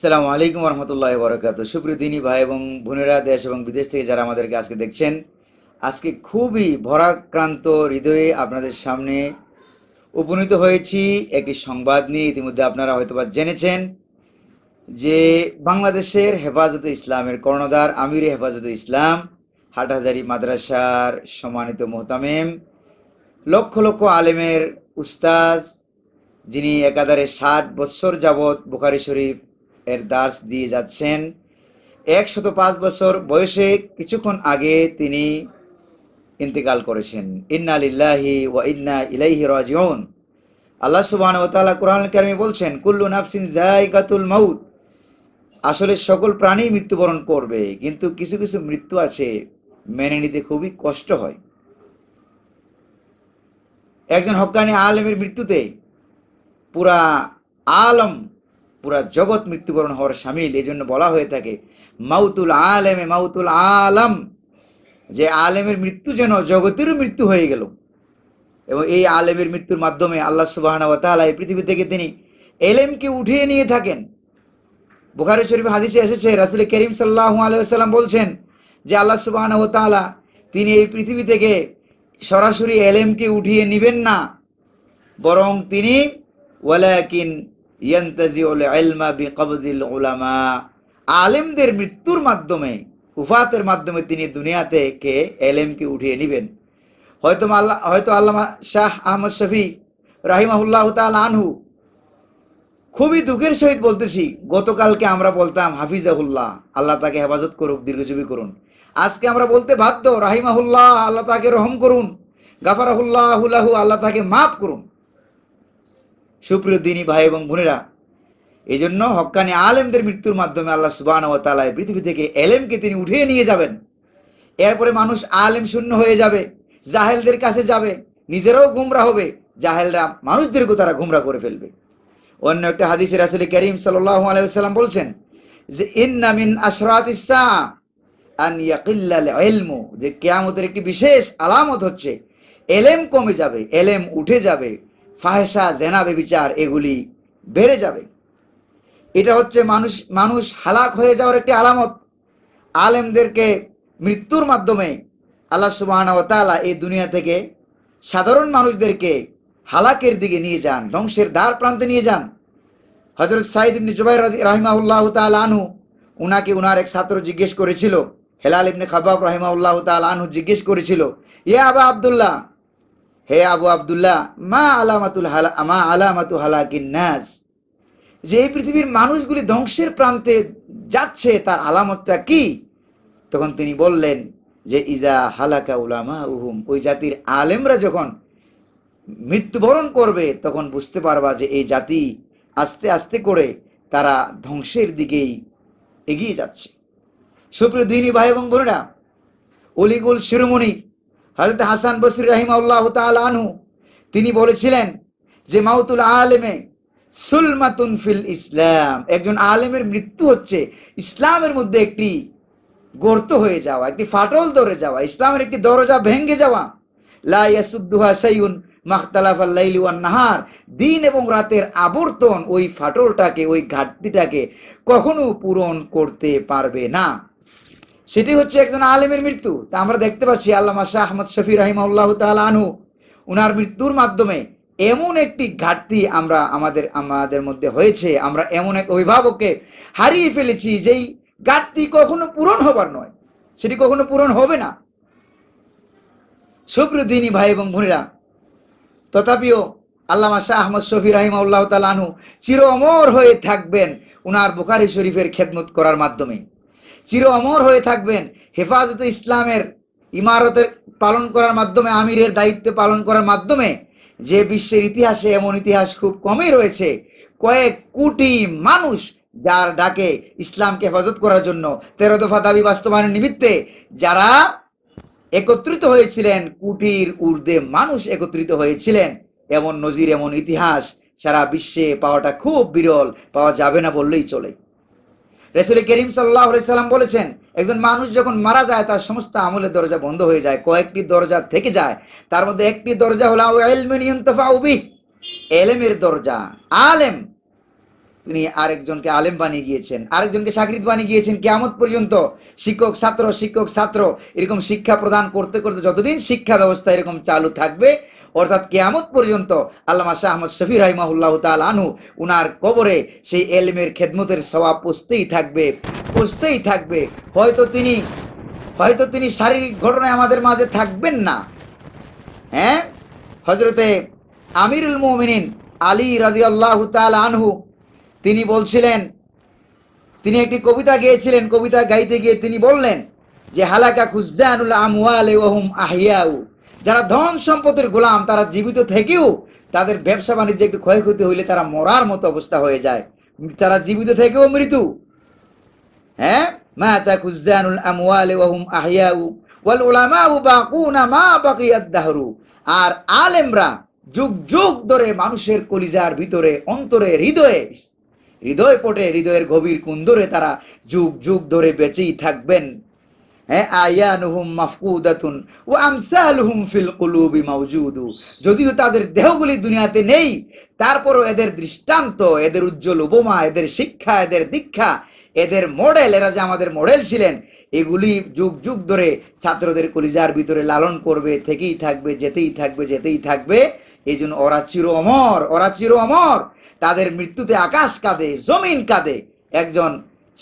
সালাম আলাইকুম রহমতুল্লাহ বরকাত সুপ্রদিনী ভাই এবং বোনেরা দেশ এবং বিদেশ থেকে যারা আমাদেরকে আজকে দেখছেন আজকে খুবই ভরাক্রান্ত হৃদয়ে আপনাদের সামনে উপনীত হয়েছি একটি সংবাদ নিয়ে ইতিমধ্যে আপনারা হয়তোবা জেনেছেন যে বাংলাদেশের হেফাজতে ইসলামের কর্ণধার আমির হেফাজতে ইসলাম হাটহাজারি মাদ্রাসার সম্মানিত মোহতামেম লক্ষ লক্ষ আলেমের উস্তাজ যিনি একাধারে ষাট বৎসর যাবৎ বুখারি শরীফ এর দাস দিয়ে যাচ্ছেন একশত পাঁচ বছর বয়সে কিছুক্ষণ আগে তিনি ইন্তেকাল করেছেন ইন্না লিল্লাহি ওয়া ইন্না ইলাইহি রাজিউন আল্লাহ সুবহানাহু ওয়া তাআলা কোরআন কারীমে বলছেন কুল্লু নাফসিন যায়গাতুল মাউত আসলে সকল প্রাণী মৃত্যুবরণ করবে কিন্তু কিছু কিছু মৃত্যু আছে মেনে নিতে খুবই কষ্ট হয় একজন হকানি আলেমের মৃত্যুতে পুরা আলম পুরা জগৎ মৃত্যুবরণ হওয়ার সামিল এই জন্য বলা হয়ে থাকে মাউতুল আলেমে মাউতুল আলম যে আলেমের মৃত্যু যেন জগতেরও মৃত্যু হয়ে গেল এবং এই আলেমের মৃত্যুর মাধ্যমে আল্লাহ সুবাহানা তালা এই পৃথিবী থেকে তিনি এলেমকে উঠিয়ে নিয়ে থাকেন বুখারি শরীফ হাদিসে এসেছে রাসুল করিম সাল্লাহ আলাইসাল্লাম বলছেন যে আল্লাহ সুবাহানা তালা তিনি এই পৃথিবী থেকে সরাসরি এলেমকে উঠিয়ে নেবেন না বরং তিনি ওয়ালাকিন উলামা আলেমদের মৃত্যুর মাধ্যমে উফাতের মাধ্যমে তিনি দুনিয়া থেকে এলেমকে উঠিয়ে নিবেন হয়তো আল্লাহ হয়তো আল্লামা শাহ আহমদ শফি রাহিমাহুল্লাহ আনহু খুবই দুঃখের সহিত বলতেছি গতকালকে আমরা বলতাম হাফিজাহুল্লাহ আল্লাহ তাকে হেফাজত করুক দীর্ঘজীবী করুন আজকে আমরা বলতে বাধ্য রাহিমাহুল্লাহ আল্লাহ তাকে রহম করুন গাফারাহুল্লাহ আল্লাহ তাকে মাফ করুন সুপ্রিয় দিনী ভাই এবং বোনেরা এই জন্য হক্কানি আলেমদের মৃত্যুর মাধ্যমে আল্লাহ সুবাহ ও তালায় পৃথিবী থেকে এলেমকে তিনি উঠিয়ে নিয়ে যাবেন এরপরে মানুষ আলেম শূন্য হয়ে যাবে জাহেলদের কাছে যাবে নিজেরাও গুমরা হবে জাহেলরা মানুষদেরকেও তারা গুমরা করে ফেলবে অন্য একটা হাদিসে রাসুল করিম সাল্লাহ আলাইসাল্লাম বলছেন যে ইন্নামিন আশরাত ইসা যে কেয়ামতের একটি বিশেষ আলামত হচ্ছে এলেম কমে যাবে এলেম উঠে যাবে ফাহেসা জেনা বেবিচার এগুলি বেড়ে যাবে এটা হচ্ছে মানুষ মানুষ হালাক হয়ে যাওয়ার একটি আলামত আলেমদেরকে মৃত্যুর মাধ্যমে আল্লাহ সুবাহনতালা এই দুনিয়া থেকে সাধারণ মানুষদেরকে হালাকের দিকে নিয়ে যান ধ্বংসের দ্বার প্রান্তে নিয়ে যান হজরত সাইদ ইবনে জুবাই রাহিমাউল্লাহ তাল আনহু উনাকে উনার এক ছাত্র জিজ্ঞেস করেছিল হেলাল ইবনে খাবাব রাহিমাউল্লাহ তাল আনহু জিজ্ঞেস করেছিল ইয়ে আবা আবদুল্লাহ হে আবু আবদুল্লাহ মা আলামাতুল হালা মা আলামাতু হালাকিন নাস যে এই পৃথিবীর মানুষগুলি ধ্বংসের প্রান্তে যাচ্ছে তার আলামতটা কি তখন তিনি বললেন যে ইজা হালাকা উলামা উহুম ওই জাতির আলেমরা যখন মৃত্যুবরণ করবে তখন বুঝতে পারবা যে এই জাতি আস্তে আস্তে করে তারা ধ্বংসের দিকেই এগিয়ে যাচ্ছে সুপ্রিয় দিনী ভাই এবং বোনেরা অলিগুল শিরোমণি হজরত হাসান বসির রাহিম আল্লাহ আনহু তিনি বলেছিলেন যে মাউতুল আলেমে সুলমাতুন ফিল ইসলাম একজন আলেমের মৃত্যু হচ্ছে ইসলামের মধ্যে একটি গর্ত হয়ে যাওয়া একটি ফাটল দরে যাওয়া ইসলামের একটি দরজা ভেঙ্গে যাওয়া লাইয়াসুদ্দুহা সাইউন মাখতালাফ আল্লাইলিওয়ান নাহার দিন এবং রাতের আবর্তন ওই ফাটলটাকে ওই ঘাটতিটাকে কখনো পূরণ করতে পারবে না সেটি হচ্ছে একজন আলেমের মৃত্যু তা আমরা দেখতে পাচ্ছি আল্লামা শাহ আহমদ শফি রাহিমাউল্লাহ তাল আনহু উনার মৃত্যুর মাধ্যমে এমন একটি ঘাটতি আমরা আমাদের আমাদের মধ্যে হয়েছে আমরা এমন এক অভিভাবককে হারিয়ে ফেলেছি যেই ঘাটতি কখনো পূরণ হবার নয় সেটি কখনো পূরণ হবে না সুপ্রদিনী ভাই এবং ভুনিরা তথাপিও আল্লামা শাহ আহমদ শফি রাহিমাউল্লাহ তাল আনু চির অমর হয়ে থাকবেন উনার বুখারি শরীফের খেদমত করার মাধ্যমে চির অমর হয়ে থাকবেন হেফাজতে ইসলামের ইমারতের পালন করার মাধ্যমে আমিরের দায়িত্ব পালন করার মাধ্যমে যে বিশ্বের ইতিহাসে এমন ইতিহাস খুব কমই রয়েছে কয়েক কোটি মানুষ যার ডাকে ইসলামকে হেফাজত করার জন্য তেরো দফা দাবি বাস্তবায়নের নিমিত্তে যারা একত্রিত হয়েছিলেন কুটির উর্দে মানুষ একত্রিত হয়েছিলেন এমন নজির এমন ইতিহাস সারা বিশ্বে পাওয়াটা খুব বিরল পাওয়া যাবে না বললেই চলে রেসুল করিম সাল্লাহাম বলেছেন একজন মানুষ যখন মারা যায় তার সমস্ত আমলের দরজা বন্ধ হয়ে যায় কয়েকটি দরজা থেকে যায় তার মধ্যে একটি দরজা হলো এলমিনিয়ন্তফা উবি এলেমের দরজা আলেম তিনি আরেকজনকে আলেম বানিয়ে গিয়েছেন আরেকজনকে সাকৃত বানিয়ে গিয়েছেন কেমত পর্যন্ত শিক্ষক ছাত্র শিক্ষক ছাত্র এরকম শিক্ষা প্রদান করতে করতে যতদিন শিক্ষা ব্যবস্থা এরকম চালু থাকবে অর্থাৎ কেয়ামত পর্যন্ত আল্লামা শাহ আহমদ শফি রাহিমাহুল্লাহ তাল আনু উনার কবরে সেই এলমের খেদমতের সওয়াব পুষতেই থাকবে পুষতেই থাকবে হয়তো তিনি হয়তো তিনি শারীরিক ঘটনায় আমাদের মাঝে থাকবেন না হ্যাঁ হজরতে আমিরুল মোমিন আলী রাজিউল্লাহ তাল আনহু তিনি বলছিলেন তিনি একটি কবিতা গেয়েছিলেন কবিতা গাইতে গিয়ে তিনি বললেন যে হালাকা খুজানুল আমওয়ালে ওহুম আহিয়াউ যারা ধন সম্পদের গোলাম তারা জীবিত থেকেও তাদের ব্যবসা বাণিজ্যে একটু ক্ষয়ক্ষতি হইলে তারা মরার মতো অবস্থা হয়ে যায় তারা জীবিত থেকেও মৃত্যু হ্যাঁ মা তা খুজানুল আমওয়ালে ওহুম আহিয়াউ ওয়াল উলামাউ বাকুনা মা বাকিয়াত দাহরু আর আলেমরা যুগ যুগ ধরে মানুষের কলিজার ভিতরে অন্তরে হৃদয়ে হৃদয় পটে হৃদয়ের গভীর কুন্দরে তারা যুগ যুগ ধরে বেঁচেই থাকবেন হ্যাঁ আয়ানুহুম মাফকুদাতুন ও আমসালহুম ফিল কুলুবি মাউজুদু যদিও তাদের দেহগুলি দুনিয়াতে নেই তারপরও এদের দৃষ্টান্ত এদের উজ্জ্বল উপমা এদের শিক্ষা এদের দীক্ষা এদের মডেল এরা যে আমাদের মডেল ছিলেন এগুলি যুগ যুগ ধরে ছাত্রদের কলিজার ভিতরে লালন করবে থেকেই থাকবে যেতেই থাকবে যেতেই থাকবে এই জন্য ওরা চির অমর ওরা চির অমর তাদের মৃত্যুতে আকাশ কাঁদে জমিন কাঁদে একজন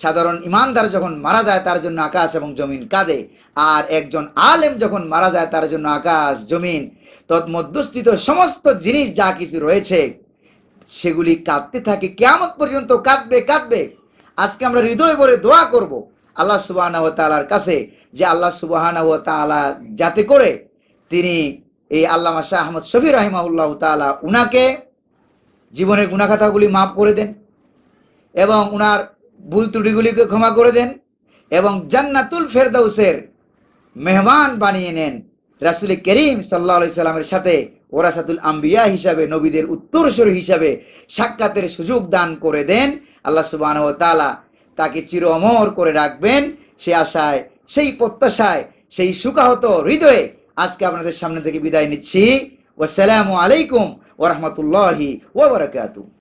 সাধারণ ইমানদার যখন মারা যায় তার জন্য আকাশ এবং জমিন কাঁদে আর একজন আলেম যখন মারা যায় তার জন্য আকাশ জমিন তৎমধ্যস্থিত সমস্ত জিনিস যা কিছু রয়েছে সেগুলি কাঁদতে থাকে কেমন পর্যন্ত কাঁদবে কাঁদবে আজকে আমরা হৃদয় ভরে দোয়া করব আল্লাহ সুবাহান ও তালার কাছে যে আল্লাহ সুবাহান ও তালা যাতে করে তিনি এই আল্লামা শাহ আহমদ শফি রাহিমাউল্লাহ তালা উনাকে জীবনের গুণাখাতাগুলি মাফ করে দেন এবং উনার ভুল ত্রুটিগুলিকে ক্ষমা করে দেন এবং জান্নাতুল ফেরদাউসের মেহমান বানিয়ে নেন রাসুল করিম সাল্লা সাল্লামের সাথে ওরাসাতুল আম্বিয়া হিসাবে নবীদের উত্তরসূরি হিসাবে সাক্ষাতের সুযোগ দান করে দেন আল্লাহ সুবাহ তালা তাকে চির অমর করে রাখবেন সে আশায় সেই প্রত্যাশায় সেই সুখাহত হৃদয়ে আজকে আপনাদের সামনে থেকে বিদায় নিচ্ছি ওসালামু আলাইকুম ওরহমতুল্লাহি ওবরাকাতু